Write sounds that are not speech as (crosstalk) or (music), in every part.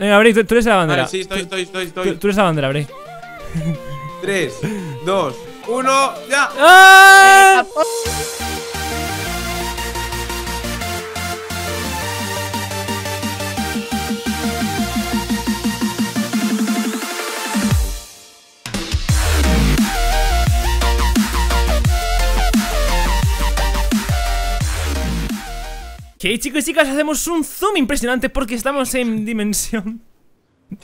Venga, eh, tú, eres la bandera. Vale, sí, estoy, estoy, estoy, estoy. Tú, eres la bandera, abré. 3, 2, 1, ya. Que chicos y chicas hacemos un zoom impresionante porque estamos en dimensión.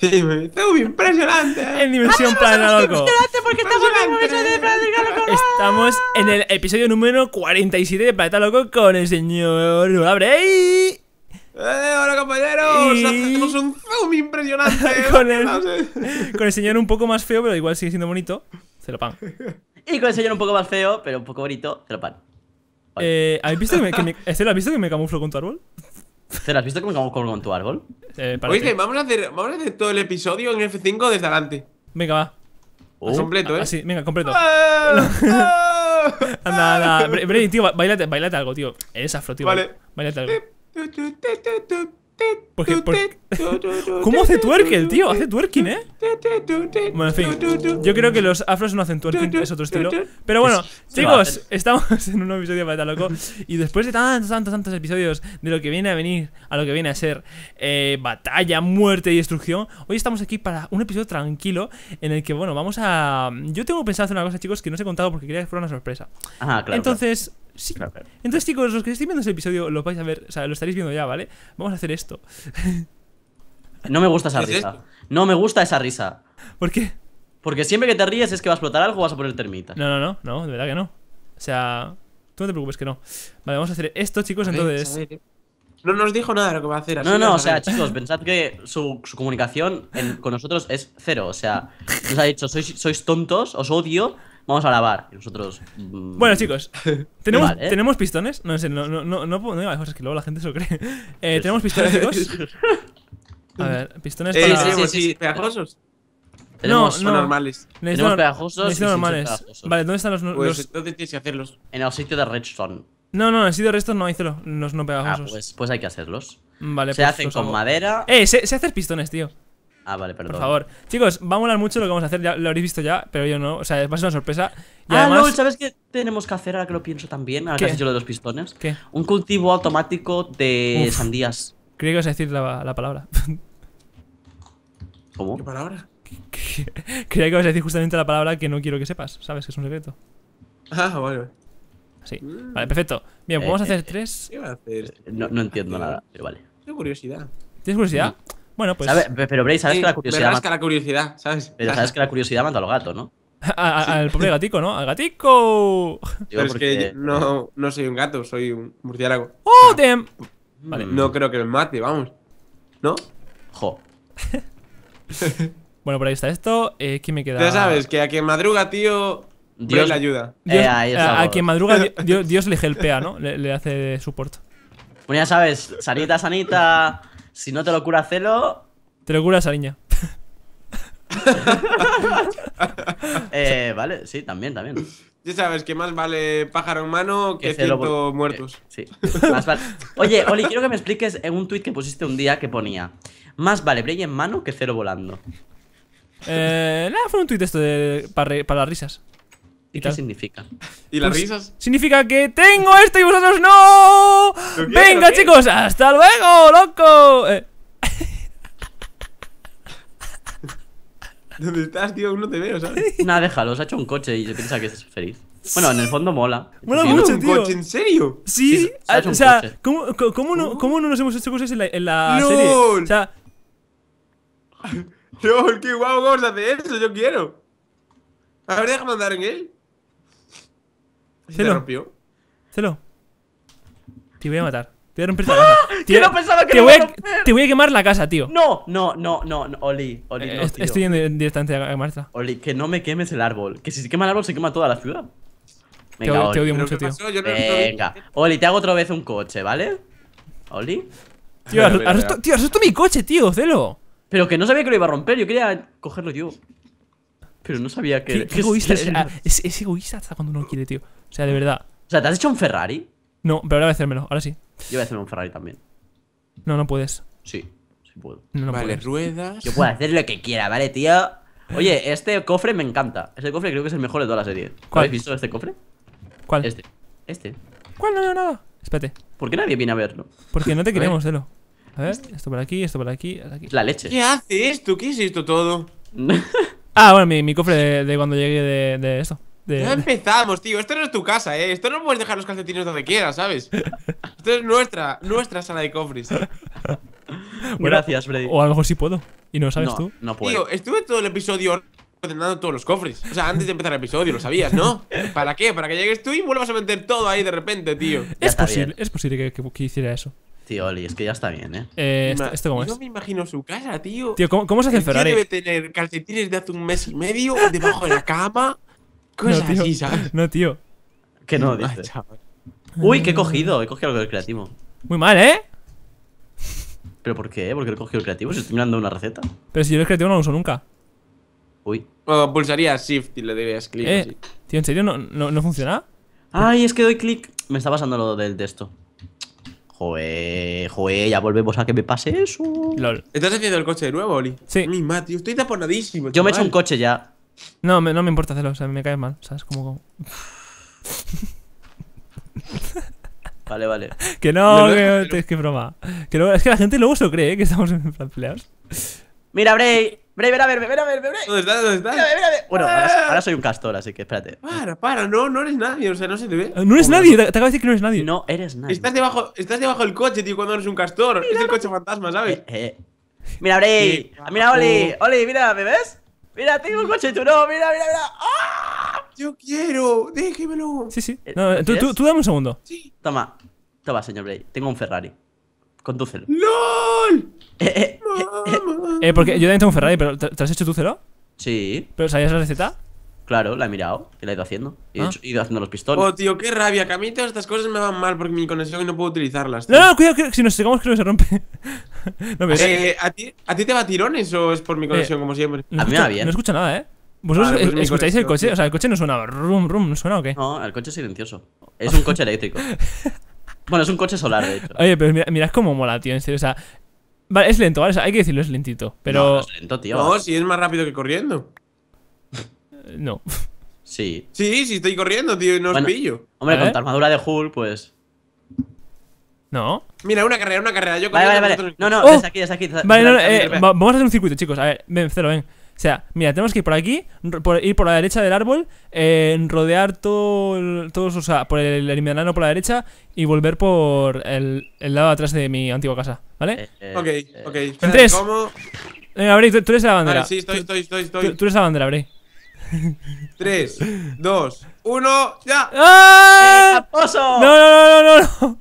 Sí, zoom impresionante. En dimensión plana, loco. Porque estamos, en de Planeta loco. estamos en el episodio número 47 de Plata Loco con el señor ¡Abre Eh, hola compañeros, hacemos un zoom impresionante. (laughs) con, el, señor un poco más feo, pero igual sigue siendo bonito. Pan Y con el señor un poco más feo, pero un poco bonito, Pan. Eh, ¿Has visto que me, (laughs) visto que me camuflo con tu árbol? has visto que me camuflo con tu árbol? Eh, Oye, vamos a, hacer, vamos a hacer todo el episodio en F5 desde adelante. Venga, va. Oh. completo, ¿eh? Ah, sí, venga, completo. Ah, (laughs) ah. anda, anda. Brady, tío, bailate, algo, tío. Eres afro, tío. Vale. Bailate algo. Porque, ¿Cómo hace twerking, el tío? Hace twerking, ¿eh? Bueno, en fin. Yo creo que los afros no hacen twerking, es otro estilo. Pero bueno, chicos, estamos (laughs) en un episodio de Loco. Y después de tantos, tantos, tantos episodios de lo que viene a venir a lo que viene a ser eh, batalla, muerte y destrucción, hoy estamos aquí para un episodio tranquilo en el que, bueno, vamos a. Yo tengo pensado hacer una cosa, chicos, que no os he contado porque quería que fuera una sorpresa. Ajá, ah, claro. Entonces. Sí. Claro. Entonces, chicos, los que estéis viendo ese episodio lo vais a ver, o sea, lo estaréis viendo ya, ¿vale? Vamos a hacer esto. (laughs) No me gusta esa risa. No me gusta esa risa. ¿Por qué? Porque siempre que te ríes es que va a explotar algo o vas a poner termita. No, no, no, no, de verdad que no. O sea, tú no te preocupes que no. Vale, vamos a hacer esto, chicos, entonces. No nos dijo nada de lo que va a hacer. no, no, o sea, chicos, pensad que su, comunicación con nosotros es cero. O sea, nos ha dicho, sois, sois tontos, os odio, vamos a lavar. Y nosotros. Mm, bueno, chicos, (laughs) ¿tenemos, ¿eh? ¿tenemos pistones? No, sé, no, no, no, no, puedo, no digo cosas que luego la gente se lo cree. (laughs) Eh, ¿Tenemos pistones, (laughs) chicos? A ver, pistones eh, para. Sí, sí, sí, pegajosos. Tenemos no, no. normales. Tenemos pegajosos. normales. Vale, ¿dónde están los, pues, los... ¿Dónde tienes que hacerlos? En el sitio de Redstone. No, no, en el sitio de Redstone no hay los no ah, pegajosos. Ah, pues, pues hay que hacerlos. Vale, Se pues hacen con madera. Eh, se sé hacer pistones, tío. Ah, vale, perdón. Por favor. Chicos, va a molar mucho lo que vamos a hacer, ya lo habréis visto ya, pero yo no. O sea, es a una sorpresa. ah, no, ¿sabes qué tenemos que hacer ahora que lo pienso también? Ahora que has hecho lo de los pistones. ¿Qué? Un cultivo automático de sandías. Creo que vas a decir la, palabra. (laughs) ¿Cómo? ¿Qué palabra? (laughs) Creía que vas a decir justamente la palabra que no quiero que sepas, ¿sabes? Que es un secreto. Ah, vale. Sí. Mm. Vale, perfecto. Bien, pues vamos a eh, hacer eh, tres. ¿Qué va a hacer? No, no entiendo nada, pero vale. Tengo curiosidad. ¿Tienes curiosidad? Bueno, pues. Pero Bray, sabes que la curiosidad. la curiosidad, ¿sabes? que la curiosidad mata a los gatos, ¿no? Al pobre gatico, ¿no? ¡Al gatico! Pero es que no, soy un gato, soy un murciélago. ¡Oh, ah. damn! Vale. No creo que me mate, vamos. ¿No? Jo. (laughs) bueno, por ahí está esto. Eh, ¿Qué me queda? Ya sabes, que a quien madruga, tío. Dios le ayuda. Ya, eh, a, quien madruga, (laughs) Dios, le helpea, ¿no? Le, hace soporte. Bueno, ya sabes, sanita, sanita. Si no te lo cura Celo. Te lo cura Sariña. (laughs) Eh, vale, sí, también, también. Ya sabes que más vale pájaro en mano que, ciento eh, muertos. sí, más vale. Oye, Oli, quiero que me expliques en un tuit que pusiste un día que ponía: Más vale Bray en mano que cero volando. Eh, nada, fue un tuit esto de, para las risas. ¿Y qué significa? ¿Y las pues risas? Significa que tengo esto y vosotros no. Venga, chicos, hasta luego, loco. Eh. (laughs) ¿Dónde estás, tío? No te veo, ¿sabes? (laughs) Nada, déjalo, se ha hecho un coche y se piensa que es feliz. Bueno, en el fondo mola. Mola un coche, ¿en serio? Sí, o sea, ¿cómo, no, ¿cómo, nos hemos hecho cosas en la, en la serie? O sea... (laughs) ¡Qué guau! Vamos a hacer eso, yo quiero. A ver, mandar en él. Se rompió. Celo. Te voy a matar. Te voy a (laughs) ah, Te, que te, voy a, quemar la casa, tío. No, no, no, no, Oli, Oli. Eh, estoy directamente a quemarla. Oli, que no me quemes el árbol. Que si se quema el árbol, se quema toda la ciudad. Venga, te, te odio mucho, tío. Venga, Oli, te hago otra vez un coche, ¿vale? Oli. Tío, mi coche, tío, celo. Pero que no sabía que lo iba a romper, yo quería cogerlo yo. Pero no sabía que. Es, egoísta hasta cuando uno quiere, tío. O sea, de verdad. O sea, ¿te has hecho un Ferrari? No, pero ahora voy a hacérmelo, ahora sí. Yo voy a hacerme un Ferrari también. No, no puedes. Sí, sí puedo. No, no vale, puedes. ruedas. Yo puedo hacer lo que quiera, ¿vale, tío? Oye, este cofre me encanta. Este cofre creo que es el mejor de toda la serie. ¿Cuál? ¿Habéis visto este cofre? ¿Cuál? Este. Este. ¿Cuál? No no nada. Espérate. ¿Por qué nadie viene a verlo? Porque no te queremos, (laughs) Delo. A ver, este. esto por aquí, esto por aquí, aquí. La leche. ¿Qué haces? ¿Tú qué hiciste todo? (laughs) Ah, bueno, mi, cofre de, cuando llegué de, de esto. empezamos, tío. Esto no es tu casa, eh. Esto no puedes dejar los calcetines donde quieras, ¿sabes? (laughs) Esto es nuestra, nuestra sala de cofres. Gracias, Freddy O a lo mejor sí puedo. Y no lo sabes tú. No puedo. Tío, estuve todo el episodio ordenando todos los cofres. O sea, antes de empezar el episodio, lo sabías, ¿no? (laughs) ¿Para qué? Para que llegues tú y vuelvas a meter todo ahí de repente, tío. es posible, es posible que, que hiciera eso. Tío, Oli, es que ya está bien, ¿eh? eh esto, este cómo es? No me imagino su casa, tío. Tío, ¿cómo, se hace el Ferrari? debe tener calcetines de hace un mes y medio debajo de la cama. (laughs) Cosas no, tío. así, No, tío. Que no, dice. Uy, que he cogido. He cogido algo del creativo. Muy mal, ¿eh? ¿Pero por qué? ¿Por qué he cogido el creativo? Si estoy mirando una receta. Pero si yo el creativo no lo uso nunca. Uy. Bueno, pulsaría Shift y le dirías clic. Eh, tío, ¿en serio no, no, no funciona? Ay, es que doy clic. Me está pasando lo del texto. Joder, joe, ya volvemos a que me pase eso. Lol. ¿Estás haciendo el coche de nuevo, Oli? Sí. Mi Mati, estoy taponadísimo. Yo me he hecho un coche ya. No, no me importa hacerlo, o sea, me caes mal, ¿sabes? Como. (laughs) vale, vale. Que no, no que, es que broma. Que no, es que la gente luego se cree, ¿eh? que estamos en plan Mira, Bray, ¡Bray, ven a ver, ven a ver, Bray! ¿Dónde estás? ¿Dónde estás? Bueno, ah. ahora, soy un castor, así que espérate. Para, para, no, no eres nadie, o sea, no se te ve. Eh, no eres nadie, te, acabo de decir que no eres nadie. No eres nadie. Estás debajo, estás debajo del coche, tío, cuando eres un castor. Es el coche fantasma, ¿sabes? Eh, eh. Mira, Bray. Mira, Oli. Oli, mira, ¿me ves? Mira, tengo un coche, tú no, mira, mira, mira. ¡Ah! Yo quiero, déjemelo. Sí, sí. No, tú, tú, tú, dame un segundo. Sí. Toma, toma, señor Bray. Tengo un Ferrari. Condúcelo. ¡LOL! Eh eh, eh, eh, eh, porque yo también tengo un Ferrari, pero ¿te, has hecho tú cero? Sí. ¿Pero sabías la receta? Claro, la he mirado y la he ido haciendo. Y ah. he ido haciendo los pistones. Oh, tío, qué rabia. Que a mí todas estas cosas me van mal porque mi conexión no puedo utilizarlas. No, no, cuidado, que si nos secamos creo que se rompe. (laughs) eh, ¿a, ti, ¿a, ti, te va tirón, tirones o es por mi conexión, como siempre? a mí me va bien. No escucho nada, ¿eh? ¿Vosotros pues escucháis el coche? O sea, el coche no suena. ¿Rum, rum? ¿No suena o qué? No, el coche es silencioso. Es un coche eléctrico. (laughs) Bueno, es un coche solar, de hecho. (laughs) Oye, pero mira, cómo mola, tío, en serio. O sea, vale, es lento, ¿vale? O sea, hay que decirlo, es lentito. Pero. No, es lento, tío. No, si es más rápido que corriendo. Eh, no. (laughs) Sí. Sí, sí, estoy corriendo, tío, y no os pillo. Hombre, ¿Eh? con tu armadura de Hulk, pues. No. Mira, una carrera, una carrera. Yo vale, vale, vale. No, no, ¡Oh! es aquí, es aquí. vale, no, no, eh, vamos a hacer un circuito, chicos. A ver, ven, cero, ven. O sea, mira, tenemos que ir por aquí, ir por la derecha del árbol, eh, rodear todo, todos, o sea, por el ermitaño por la derecha y volver por el, lado atrás de mi antigua casa, ¿vale? Eh, eh, ok, ok. En tres. Venga, abre, tú, eres la bandera. Vale, sí, estoy, estoy, estoy, estoy. Tú, eres la bandera, abre. (laughs) Tres, dos, uno, ya. ¡Ah! ¡Aposo! No, no, no, no, no.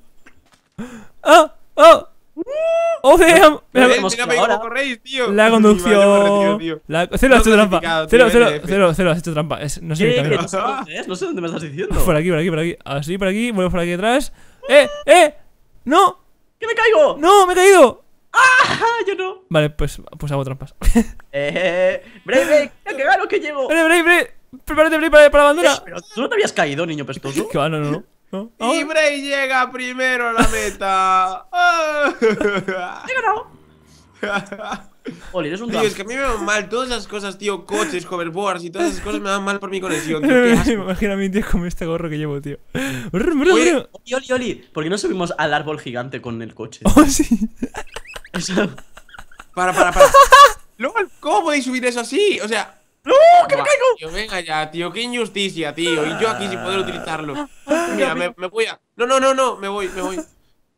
¡Oh! ¡Oh! ¡Oh, damn! Me tío. La (laughs) conducción. La... Cero, has hecho trampa. Cero, cero, cero, cero, has hecho trampa. no sé No sé dónde me estás diciendo. Por aquí, por aquí, por aquí. Así, por aquí. Vuelvo por aquí atrás. ¡Eh, eh! ¡No! ¡Que me caigo! ¡No, me he caído! ¡Ah! (laughs) Yo no. Vale, pues, pues hago trampas. (laughs) eh, Brave, Brave, que gano, que llego. Brave, Brave, Brave. Prepárate, Brave, para, para la bandera. Pero tú no te habías caído, niño pestoso. que va, no, no, no. Y Bray llega primero a la meta. He (laughs) ah. ganado. Oli, eres un tío, es que a mí me van mal todas esas cosas, tío. Coches, (laughs) hoverboards y todas esas cosas me van mal por mi conexión, (laughs) Imagina a mí, tío, con este gorro que llevo, tío. oli, oli, oli. ¿Por qué no subimos al árbol gigante con el coche? Oh, sí. para, para, para. ¿cómo podéis subir eso así? O sea, ¡No! ¡Que me caigo! venga ya, tío. Qué injusticia, tío. Y yo aquí sin poder utilizarlo. Ah, Mira, ah, ah. me, voy a. No, no, no, no. Me voy, me voy.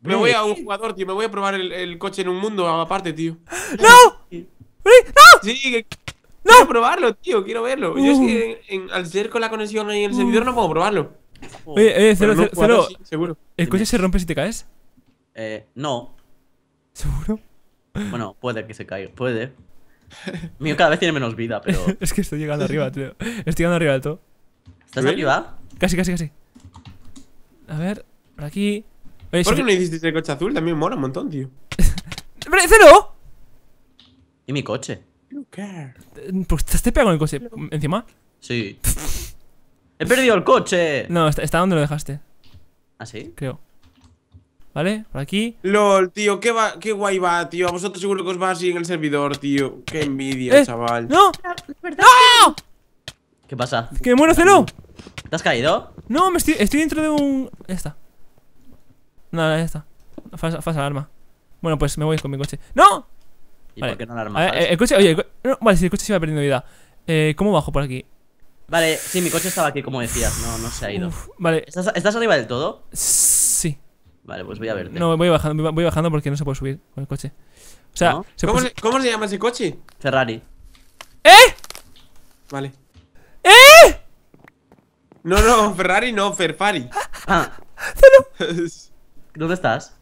Me voy a un jugador, tío. Me voy a probar el, coche en un mundo aparte, tío. ¡No! ¡No! Sí, ¡No! Quiero probarlo, tío. Quiero verlo. Yo es que uh. al ser con la conexión ahí en el uh. servidor no puedo probarlo. Oh. Oye, eh, cero, cero, seguro. ¿El coche se rompe si te caes? Eh, no. ¿Seguro? Bueno, puede que se caiga. Puede. (laughs) Mío cada vez tiene menos vida, pero. (laughs) es que estoy llegando arriba, (laughs) tío. Estoy llegando arriba del todo. ¿Estás arriba? Casi, casi, casi. A ver, por aquí. ¿Por qué no hiciste el coche azul? También mola un montón, tío. ¡Pero cero! ¿Y mi coche? Pues te estoy pegando el coche encima. Sí. ¡He perdido el coche! No, está, está donde lo dejaste. ¿Ah, sí? Creo. ¿Vale? Por aquí. LOL, tío, qué, va, qué guay va, tío. A vosotros seguro que os va así en el servidor, tío. Qué envidia, eh. chaval. ¡No! ¡No! ¿Qué pasa? ¡Que muero, Celo! ¿Te has caído? No, me estoy, dentro de un... Ya está. Nada, ya está. Falsa, falsa arma Bueno, pues me voy con mi coche. ¡No! ¿Y vale. por qué no el, coche, oye, el vale, si el coche se iba perdiendo vida. Eh, ¿Cómo bajo por aquí? Vale, sí, mi coche estaba aquí, como decías. No, no se ha ido. vale. ¿Estás, ¿Estás, arriba del todo? Sí. Vale, pues voy a ver No, voy bajando, voy bajando porque no se puede subir con el coche. O sea, ¿Cómo, se, llama ese coche? Ferrari. ¿Eh? Vale. ¿Eh? No, no, Ferrari no, Ferfari. Ah. (laughs) ¿Dónde estás?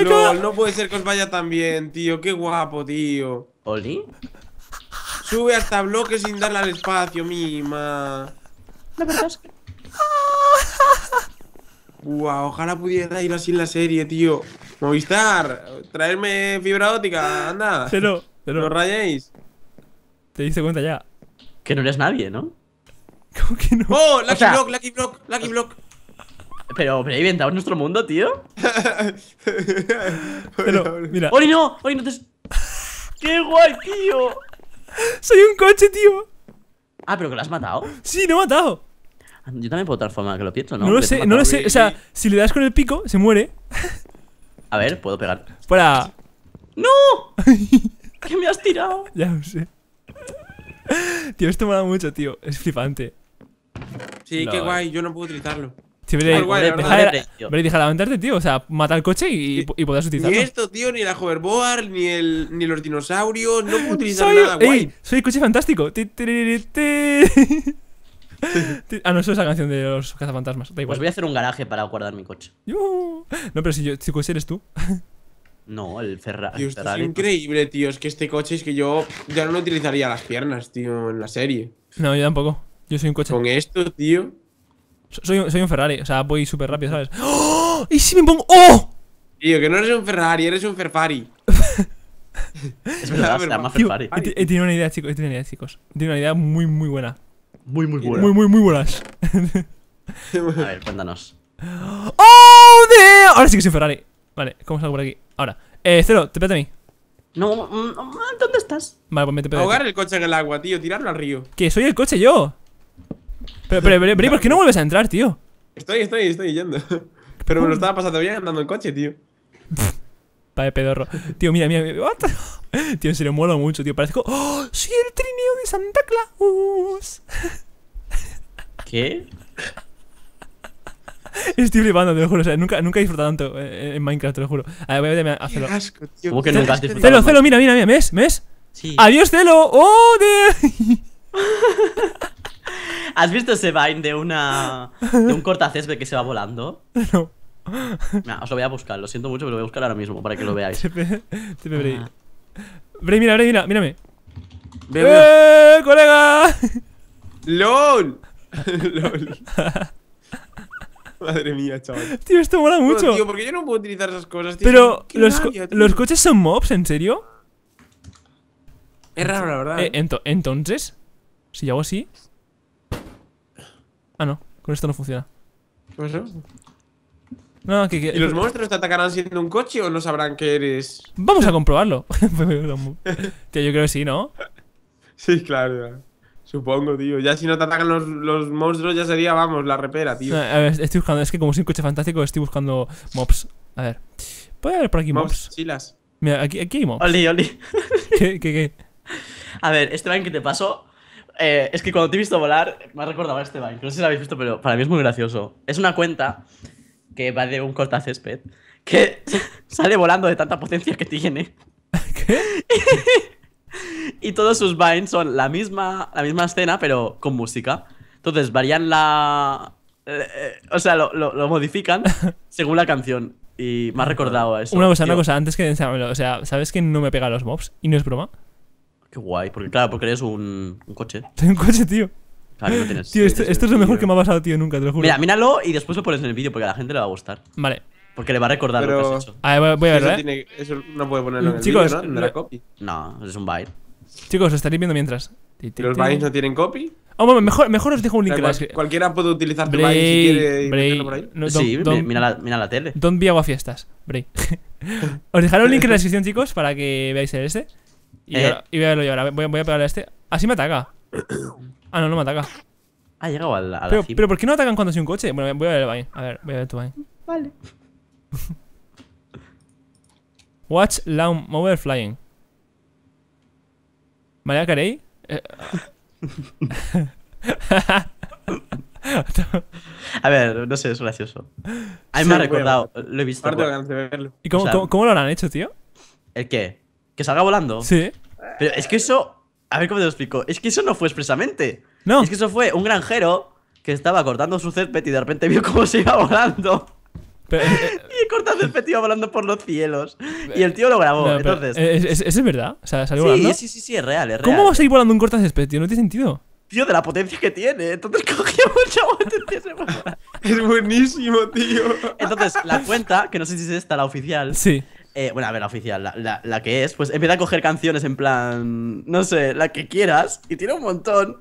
No, no puede ser que os vaya tan bien, tío. Qué guapo, tío. ¿Oli? Sube hasta bloques sin darle al espacio, mima. La verdad es que Wow, ojalá pudiera ir así en la serie, tío. Movistar, traerme fibra óptica, anda. Cero, No rayéis. Te diste cuenta ya. Que no eres nadie, ¿no? ¿Cómo que no? ¡Oh! Lucky Block, Lucky Block, Lucky Block. Pero, pero inventado nuestro mundo, tío. pero, mira. ¡Ori no! ¡Ori no te. ¡Qué guay, tío! Soy un coche, tío. Ah, pero que lo has matado. Sí, no he matado. Yo también puedo transformar, que lo pienso, ¿no? No lo sé, no lo sé. O sea, si le das con el pico, se muere. A ver, puedo pegar. ¡Fuera! ¡No! (laughs) ¿Qué me has tirado! Ya lo sé. Tío, esto mola mucho, tío. Es flipante. Sí, qué guay. Yo no puedo utilizarlo. Sí, pero deja de tío. O sea, mata el coche y, y, podrás utilizarlo. Ni esto, tío, ni la hoverboard, ni, el, ni los dinosaurios. No puedo utilizar nada, ey, guay. soy coche fantástico. (laughs) a ah, no, eso es la canción de los cazafantasmas. Pues voy a hacer un garaje para guardar mi coche. ¡Uh! No, pero si yo, si eres tú. No, el Ferrari. es increíble, tío. Es que este coche es que yo ya no lo utilizaría las piernas, tío, en la serie. No, yo tampoco. Yo soy un coche. Con esto, tío. Soy, soy un Ferrari, o sea, voy súper rápido, ¿sabes? ¡Oh! ¿Y si me pongo? ¡Oh! Tío, que no eres un Ferrari, eres un Ferrari. (laughs) es verdad, (laughs) se llama Ferrari. He, una idea, chicos. He tenido una idea, chicos. He una idea muy, muy buena. Muy, muy buenas. Muy, muy, muy buenas. (laughs) A ver, (laughs) cuéntanos. ¡Oh, de! Ahora sí que soy Ferrari. Vale, ¿cómo salgo por aquí? Ahora. Eh, Cero, te pete a mí. No, ¿dónde estás? Vale, pues me te Ahogar el coche en el agua, tío. Tirarlo al río. Que soy el coche yo. Pero, pero, pero, ¿por qué no vuelves a entrar, tío? Estoy, estoy, estoy yendo. Pero me lo estaba pasando bien andando en coche, tío. Vale, pedorro. Tío, mira, mira. What? (laughs) Tío, se le mola mucho, tío. Parezco. ¡Oh! cierto! Santa Claus. ¿Qué? Estoy flipando, te lo juro. O sea, nunca, nunca he disfrutado tanto eh, eh, en Minecraft, te lo juro. A ver, voy a Celo, Celo, mira, mira, mira. ¿Mes? ¿Mes? ¡Adiós, Celo! ¡Oh, (laughs) ¿Has visto ese Vine de una. de un cortacésped que se va volando? (laughs) No. os lo voy a buscar, lo siento mucho, pero lo voy a buscar ahora mismo para que lo veáis. (laughs) Te ah. Bray, mira, Bray, mira, mírame. ¡Eeeh, colega! (laughs) ¡LOL! (laughs) ¡LOL! (laughs) Madre mía, chaval. Tío, esto mola mucho. tío, ¿por yo no puedo utilizar esas cosas, tío? Pero, los, coches son mobs? ¿En serio? Es raro, la verdad. Eh, ¿eh? entonces, si yo hago así. Ah, no, con esto no funciona. ¿Y los eh, monstruos te atacarán siendo un coche o no sabrán que eres.? Vamos a comprobarlo. Pues, pues, tío, yo creo que sí, ¿no? Sí, claro. Supongo, tío. Ya si no te atacan los, los monstruos, ya sería, vamos, la repera, tío. A ver, estoy buscando. Es que como soy un coche fantástico, estoy buscando mobs. A ver. ¿Puede haber por aquí mobs? Mira, aquí, hay mobs. Oli, oli. (laughs) ¿Qué, qué, A ver, este vain que te pasó. Eh, es que cuando te he visto volar, me ha recordado a este vain No sé si lo habéis visto, pero para mí es muy gracioso. Es una cuenta que va de un cortacésped que (laughs) sale volando de tanta potencia que tiene. (laughs) ¿Qué? Y todos sus vines son la misma, la misma escena, pero con música. Entonces varían la. Eh, eh, o sea, lo, lo, modifican (laughs) según la canción. Y me ha recordado a eso. Una cosa, una cosa, antes que o sea, ¿sabes que no me pega los mobs? Y no es broma. Qué guay, porque claro, porque eres un, un coche. Tengo (laughs) un coche, tío. Claro, no tienes. Tío, esto, es lo mejor que me ha pasado, tío, nunca, te lo juro. Mira, míralo y después lo pones en el vídeo porque a la gente le va a gustar. Vale. Porque le va a recordar lo que has hecho. A ver, voy, a ver, ¿eh? eso no puede ponerlo en el Chicos, ¿no? ¿En copy? No, es un byte. Chicos, lo estaréis viendo mientras. ¿Los Vines no tienen copy? Oh, mejor, mejor os dejo un link. en la descripción. cualquiera puede utilizar Bray, tu Vine si quiere por ahí. sí, mira, la, mira, la, tele. Don't be aguafiestas, Bray. (laughs) os dejaré un link en la descripción, chicos, para que veáis el este. Y, eh. voy a verlo yo ahora. Voy, a pegarle a este. Así ah, me ataca. Ah, no, no me ataca. Ha llegado a la, pero, ¿por qué no atacan cuando soy un coche? Bueno, voy a ver el Vine. A ver, voy a ver tu Vine. Vale. (laughs) Watch Lawn Mower Flying. María Carey. A ver, no sé, es gracioso. A me ha recordado, lo he visto. Pues. ¿Y cómo, lo han hecho, tío? ¿El qué? ¿Que salga volando? Sí. Pero es que eso. A ver cómo te lo explico. Es que eso no fue expresamente. No. Es que eso fue un granjero que estaba cortando su césped y de repente vio cómo se iba volando. Eh, eh, corta el volando por los cielos. Y el tío lo grabó, entonces. ¿es, es, verdad? O sea, ¿salió sí, Sí, sí, sí, es real, es real. ¿Cómo va a ir volando un de tío? No tiene sentido. Tío, de la potencia que tiene. Entonces (laughs) cogió mucha potencia. es buenísimo, tío. Entonces, la cuenta, que no sé si es esta la oficial. Sí eh, bueno, a ver, la oficial, la, la, que es, pues empieza a coger canciones en plan, no sé, la que quieras, y tiene un montón.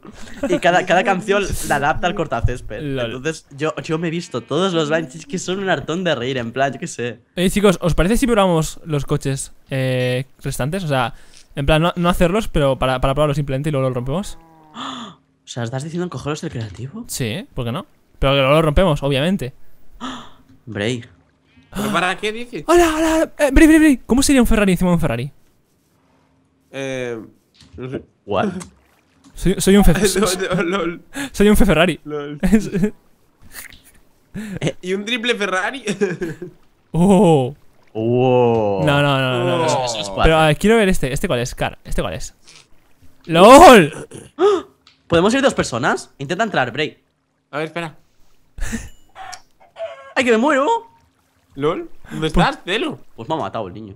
Y cada, cada (laughs) canción la adapta al cortacésped. Entonces, yo, yo me he visto todos los lanches que son un hartón de reír, en plan, yo qué sé. Oye, eh, chicos, ¿os parece si probamos los coches eh, restantes? O sea, en plan, no, hacerlos, pero para, para, probarlos simplemente y luego los rompemos. (gasps) O sea, ¿estás diciendo cogerlos el creativo? Sí, ¿por qué no? Pero luego los rompemos, obviamente. Break para qué dices? ¡Hola, hola! Eh, bri, bri! ¿Cómo sería un Ferrari encima de un Ferrari? Eh. No sé. ¿What? (laughs) Soy, soy un Ferrari. (laughs) soy un Ferrari. (laughs) ¿Y un triple Ferrari? ¡Oh! Wow. No, no, no, no. Pero a ver, quiero ver este. ¿Este cuál es? Car, ¿este cuál es? ¡LOL! (gasps) ¿Podemos ir dos personas? Intenta entrar, Bray. A ver, espera. ¡Ay, que me muero! ¿Lol? ¿Dónde pues- estás, Celo? Pues me ha matado el niño.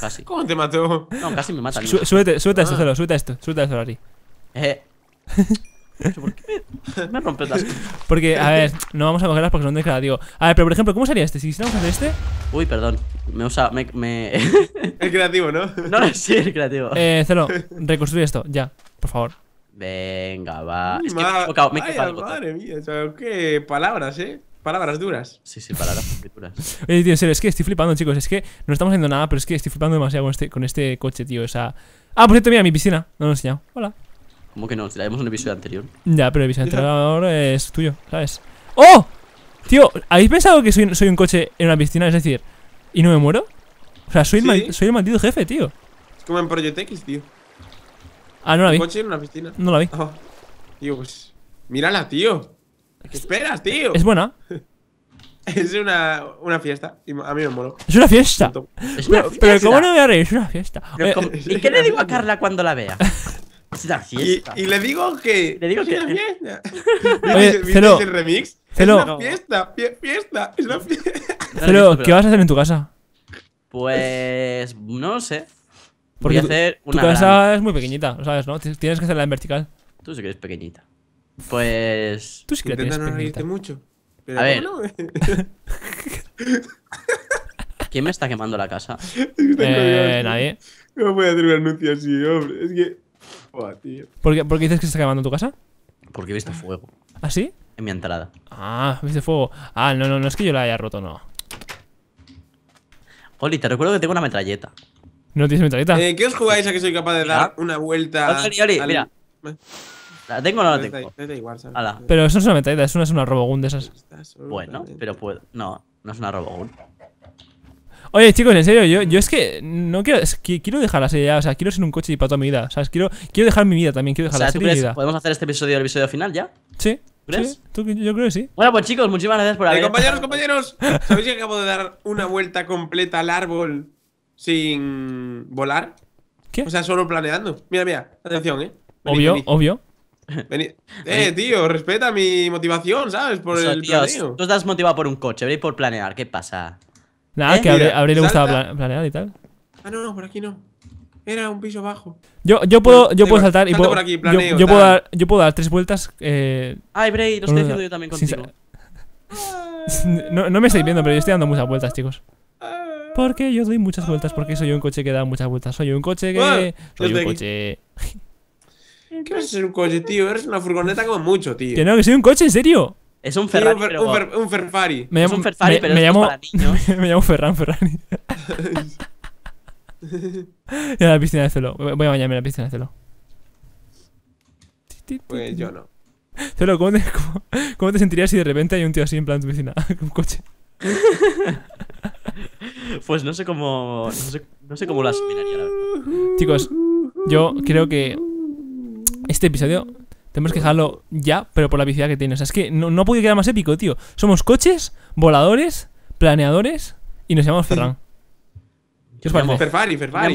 Casi. ¿Cómo te mató? No, casi me mata el niño. Súbete, súbete a esto, ah. Celo, súbete a esto, súbete a esto, Lari. Eh. (laughs) ¿Por qué me, me rompido las Porque, a ver, no vamos a cogerlas porque son de cada, digo. A ver, pero por ejemplo, ¿cómo sería este? Si quisiéramos hacer este. Uy, perdón. Me usa. Me. me... (laughs) el creativo, ¿no? (laughs) No, sí, el creativo. Eh, Celo, reconstruye esto, ya, por favor. Venga, va. es que me he equivocado, me he Madre mía, o qué palabras, eh. Palabras duras. Sí, sí, palabras duras. (laughs) Oye, tío, en serio, es que estoy flipando, chicos. Es que no estamos haciendo nada, pero es que estoy flipando demasiado con este, con este coche, tío. O sea. Ah, por cierto, mira, mi piscina. No lo he enseñado. Hola. ¿Cómo que no? Si la vemos en el episodio anterior. Ya, pero el episodio anterior es tuyo, ¿sabes? ¡Oh! Tío, ¿habéis pensado que soy, soy un coche en una piscina? Es decir, ¿y no me muero? O sea, soy, el, soy el maldito jefe, tío. Es como en Project X, tío. Ah, no la vi. Un coche en una piscina. No la vi. Digo, ah. Tío, pues. Mírala, tío. ¿Qué esperas, tío? Es buena. (laughs) Es una, una, fiesta. A mí me moló. Es una fiesta. pero, ¿cómo no voy a reír? Es una fiesta. Eh, ¿Y qué le digo a Carla cuando la vea? (laughs) Es una fiesta. Y, le digo que. Le digo es Una fiesta. (laughs) Oye, remix? Es una fiesta, fiesta. Es una fiesta. Celo, ¿qué vas a hacer en tu casa? Pues. No lo sé. Porque voy a hacer una. Tu casa es muy pequeñita, ¿lo sabes, no? Tienes que hacerla en vertical. Tú sí que eres pequeñita. Pues. Tú sí que Intenta no reírte mucho. Pero a ver. (laughs) ¿Quién me está quemando la casa? (laughs) Eh, nadie. No voy a hacer un anuncio así, hombre. Es que. tío. ¿Por, qué, ¿Por qué dices que se está quemando tu casa? Porque he visto fuego. ¿Ah, sí? En mi entrada. Ah, viste fuego. Ah, no, no, no es que yo la haya roto, no. Oli, te recuerdo que tengo una metralleta. ¿No tienes metralleta? Eh, ¿Qué os jugáis a que soy capaz de dar una vuelta? Oli, Oli, mira. ¿La tengo o no la tengo? igual, Pero eso no es una metadita, eso no es una Robogun de esas. Bueno, pero puedo. No, no es una Robogun. Oye, chicos, en serio, yo, yo es que no quiero. Es que quiero dejar la serie ya. O sea, quiero ser un coche y para toda mi vida. ¿sabes? Quiero, quiero dejar mi vida también. Quiero dejar la serie vida. ¿Podemos hacer este episodio el episodio final ya? Sí. ¿Crees? Sí, yo creo que sí. Bueno, pues chicos, muchísimas gracias por eh, haber. compañeros, compañeros! ¿Sabéis que acabo de dar una vuelta completa al árbol sin volar? ¿Qué? O sea, solo planeando. Mira, mira, atención, ¿eh? Obvio, obvio. (laughs) Eh, tío, respeta mi motivación, ¿sabes? Por el tío, Tú estás motivado por un coche, veréis por planear, ¿qué pasa? Nada, ¿Eh? que a le gustaba planear y tal. Ah, no, no, por aquí no. Era un piso bajo. Yo, yo puedo, yo puedo saltar y puedo. yo, puedo dar, yo puedo dar tres vueltas. Eh, Ay, Bray, lo estoy haciendo yo también contigo. (laughs) no, no, me estáis viendo, pero yo estoy dando muchas vueltas, chicos. Ah. Porque yo doy muchas vueltas, porque soy un coche que da muchas vueltas. Soy un coche que. Soy un coche. ¿Qué vas a un coche, tío? Eres una furgoneta como mucho, tío. Que no, que soy un coche, ¿en serio? Es un Ferrari. un, Ferrari. Me llamo, es un Ferrari, pero me llamo, para niños. (laughs) me llamo Ferran Ferrari. (laughs) a la piscina de celo. Voy a bañarme en la piscina de celo. Pues yo no. Celo, ¿cómo te, sentirías si de repente hay un tío así en plan tu piscina? (laughs) un coche. pues no sé cómo. No sé, cómo lo asimilaría, Chicos, yo creo que este episodio tenemos que dejarlo ya, pero por la epicidad que tiene. O sea, es que no, no puede quedar más épico, tío. Somos coches, voladores, planeadores y nos llamamos Ferran. ¿Qué os parece? Ferfari, Ferfari.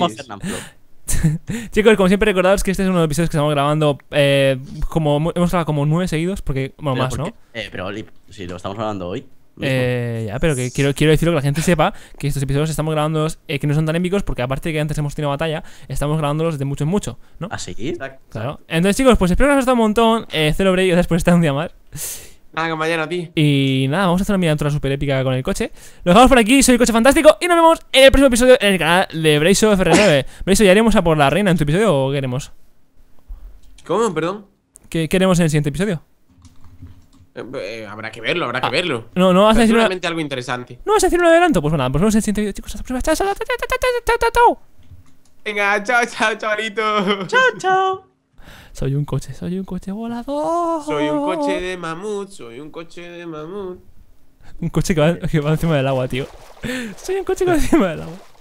(laughs) Chicos, como siempre, recordados que este es uno de los episodios que estamos grabando. Eh, como hemos grabado como nueve seguidos, porque. Bueno, más, ¿no? Eh, pero si lo estamos grabando hoy. Eh, ya, pero que quiero, quiero decirlo que la gente sepa que estos episodios estamos grabando eh, que no son tan épicos porque aparte de que antes hemos tenido batalla, estamos grabándolos de mucho en mucho, ¿no? Así. ¿Ah, que, Claro. Entonces, chicos, pues espero que os haya gustado un montón. Eh, Brey, y gracias por estar un día más. nada compañero, a ti. Y nada, vamos a hacer una miniatura super épica con el coche. Nos dejamos por aquí, soy el coche fantástico y nos vemos en el próximo episodio en el canal de Braiso FR9. (laughs) Braiso, ¿ya iremos a por la reina en tu episodio o queremos? ¿Cómo? Perdón. ¿Qué queremos en el siguiente episodio? Eh, eh, habrá que verlo, habrá que ah, verlo. No, no vas a decir una... algo interesante. No vas a decir un adelanto. Pues nada, pues vemos en el siguiente vídeo, chicos. Hasta la próxima. Chao, chao, chao, chao, Venga, chao, chao, chavalito. Chao, chao. Soy un coche, soy un coche volador. Soy un coche de mamut, soy un coche de mamut. Un coche que va, que va encima del agua, tío. Soy un coche que va encima del agua.